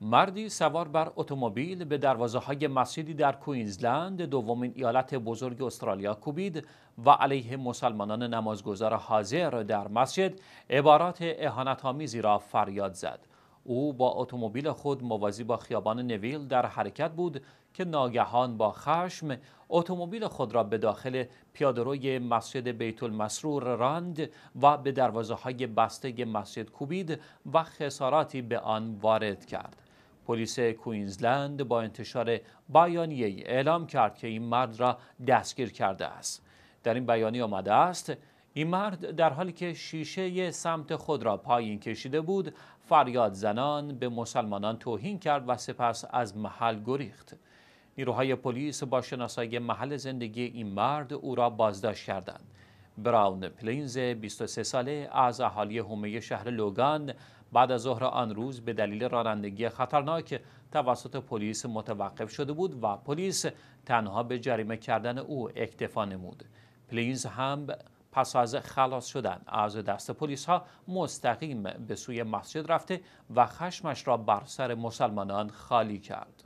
مردی سوار بر اتومبیل به دروازه های مسجدی در کوینزلند دومین ایالت بزرگ استرالیا کوبید و علیه مسلمانان نمازگزار حاضر در مسجد عبارات آمیزی را فریاد زد. او با اتومبیل خود موازی با خیابان نویل در حرکت بود که ناگهان با خشم اتومبیل خود را به داخل پیادروی مسجد بیت المسرور راند و به دروازه های بسته مسجد کوبید و خساراتی به آن وارد کرد. پلیس کوینزلند با انتشار بیانیه اعلام کرد که این مرد را دستگیر کرده است در این بیانیه آمده است این مرد در حالی که شیشه سمت خود را پایین کشیده بود فریاد زنان به مسلمانان توهین کرد و سپس از محل گریخت نیروهای پلیس با شناسایی محل زندگی این مرد او را بازداشت کردند براون پلینز 23 ساله از اهالی حومه شهر لوگان بعد از ظهر آن روز به دلیل رانندگی خطرناک توسط پلیس متوقف شده بود و پلیس تنها به جریمه کردن او اکتفا نمود پلینز هم پس از خلاص شدن از دست پلیس ها مستقیم به سوی مسجد رفته و خشمش را بر سر مسلمانان خالی کرد